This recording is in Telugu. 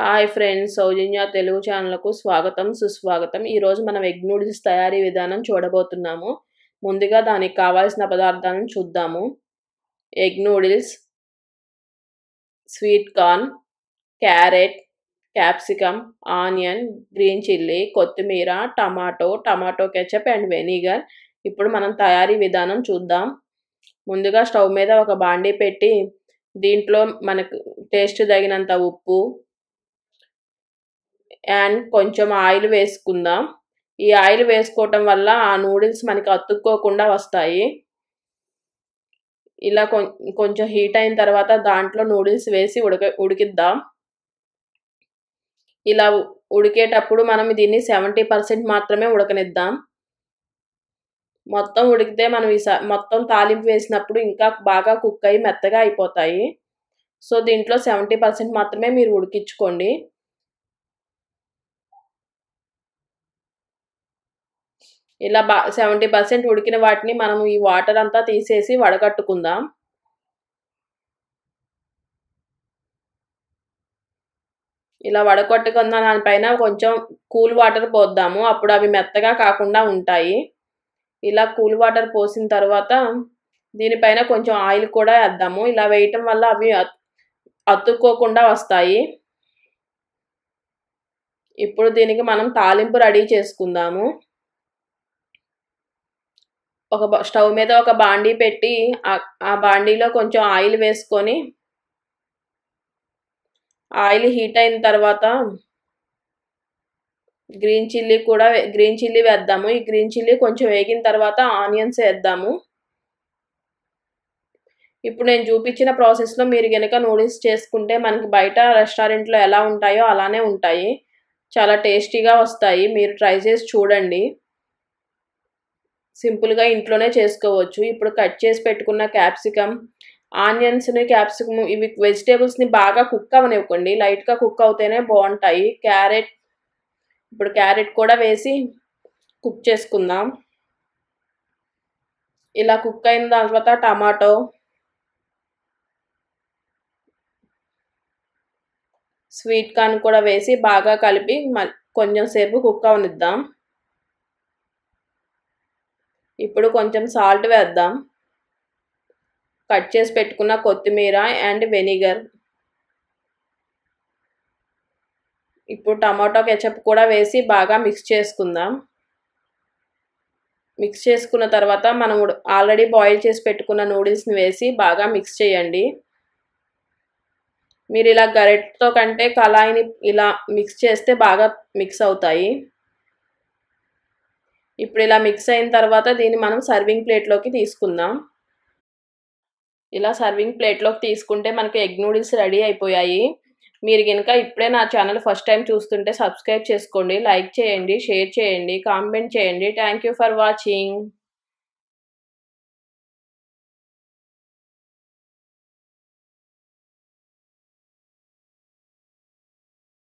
హాయ్ ఫ్రెండ్స్ సౌజన్య తెలుగు ఛానల్కు స్వాగతం సుస్వాగతం ఈరోజు మనం ఎగ్ నూడిల్స్ తయారీ విధానం చూడబోతున్నాము ముందుగా దానికి కావాల్సిన పదార్థాలను చూద్దాము egg noodles sweet corn carrot capsicum onion green chilli కొత్తిమీర tomato tomato ketchup and vinegar ఇప్పుడు మనం తయారీ విధానం చూద్దాం ముందుగా స్టవ్ మీద ఒక బాండీ పెట్టి దీంట్లో మనకు టేస్ట్ తగినంత ఉప్పు అండ్ కొంచెం ఆయిల్ వేసుకుందాం ఈ ఆయిల్ వేసుకోవటం వల్ల ఆ నూడిల్స్ మనకి అతుక్కోకుండా వస్తాయి ఇలా కొంచెం హీట్ అయిన తర్వాత దాంట్లో నూడిల్స్ వేసి ఉడక ఉడికిద్దాం ఇలా ఉడికేటప్పుడు మనం దీన్ని సెవెంటీ పర్సెంట్ మాత్రమే ఉడకనిద్దాం మొత్తం ఉడికితే మనం ఈ మొత్తం తాలింపు వేసినప్పుడు ఇంకా బాగా కుక్ అయ్యి మెత్తగా అయిపోతాయి సో దీంట్లో సెవెంటీ పర్సెంట్ మాత్రమే మీరు ఉడికించుకోండి ఇలా బా సెవెంటీ పర్సెంట్ ఉడికిన వాటిని మనం ఈ వాటర్ అంతా తీసేసి వడగట్టుకుందాం ఇలా వడగొట్టుకుందాం దానిపైన కొంచెం కూల్ వాటర్ పోద్దాము అప్పుడు అవి మెత్తగా కాకుండా ఉంటాయి ఇలా కూల్ వాటర్ పోసిన తర్వాత దీనిపైన కొంచెం ఆయిల్ కూడా వేద్దాము ఇలా వేయటం వల్ల అవి అతుక్కోకుండా వస్తాయి ఇప్పుడు దీనికి మనం తాలింపు రెడీ చేసుకుందాము ఒక స్టవ్ మీద ఒక బాండీ పెట్టి ఆ బాండీలో కొంచెం ఆయిల్ వేసుకొని ఆయిల్ హీట్ అయిన తర్వాత గ్రీన్ చిల్లీ కూడా గ్రీన్ చిల్లీ వేద్దాము ఈ గ్రీన్ చిల్లీ కొంచెం వేగిన తర్వాత ఆనియన్స్ వేద్దాము ఇప్పుడు నేను చూపించిన ప్రాసెస్లో మీరు కనుక నూడిల్స్ చేసుకుంటే మనకి బయట రెస్టారెంట్లో ఎలా ఉంటాయో అలానే ఉంటాయి చాలా టేస్టీగా వస్తాయి మీరు ట్రై చేసి చూడండి సింపుల్గా ఇంట్లోనే చేసుకోవచ్చు ఇప్పుడు కట్ చేసి పెట్టుకున్న క్యాప్సికమ్ ఆనియన్స్ని క్యాప్సికమ్ ఇవి వెజిటేబుల్స్ని బాగా కుక్ అవనివ్వకండి లైట్గా కుక్ అవుతేనే బాగుంటాయి క్యారెట్ ఇప్పుడు క్యారెట్ కూడా వేసి కుక్ చేసుకుందాం ఇలా కుక్ అయిన దాని తర్వాత టమాటో స్వీట్ కార్న్ కూడా వేసి బాగా కలిపి కొంచెం సేపు కుక్ అవనిద్దాం ఇప్పుడు కొంచెం సాల్ట్ వేద్దాం కట్ చేసి పెట్టుకున్న కొత్తిమీర అండ్ వెనిగర్ ఇప్పుడు టమాటో కెచప్ కూడా వేసి బాగా మిక్స్ చేసుకుందాం మిక్స్ చేసుకున్న తర్వాత మనం ఆల్రెడీ బాయిల్ చేసి పెట్టుకున్న నూడిల్స్ని వేసి బాగా మిక్స్ చేయండి మీరు ఇలా గరెట్తో కంటే కళాయిని ఇలా మిక్స్ చేస్తే బాగా మిక్స్ అవుతాయి ఇప్పుడు ఇలా మిక్స్ అయిన తర్వాత దీన్ని మనం సర్వింగ్ ప్లేట్లోకి తీసుకుందాం ఇలా సర్వింగ్ ప్లేట్లోకి తీసుకుంటే మనకి ఎగ్ నూడిల్స్ రెడీ అయిపోయాయి మీరు కనుక ఇప్పుడే నా ఛానల్ ఫస్ట్ టైం చూస్తుంటే సబ్స్క్రైబ్ చేసుకోండి లైక్ చేయండి షేర్ చేయండి కామెంట్ చేయండి థ్యాంక్ ఫర్ వాచింగ్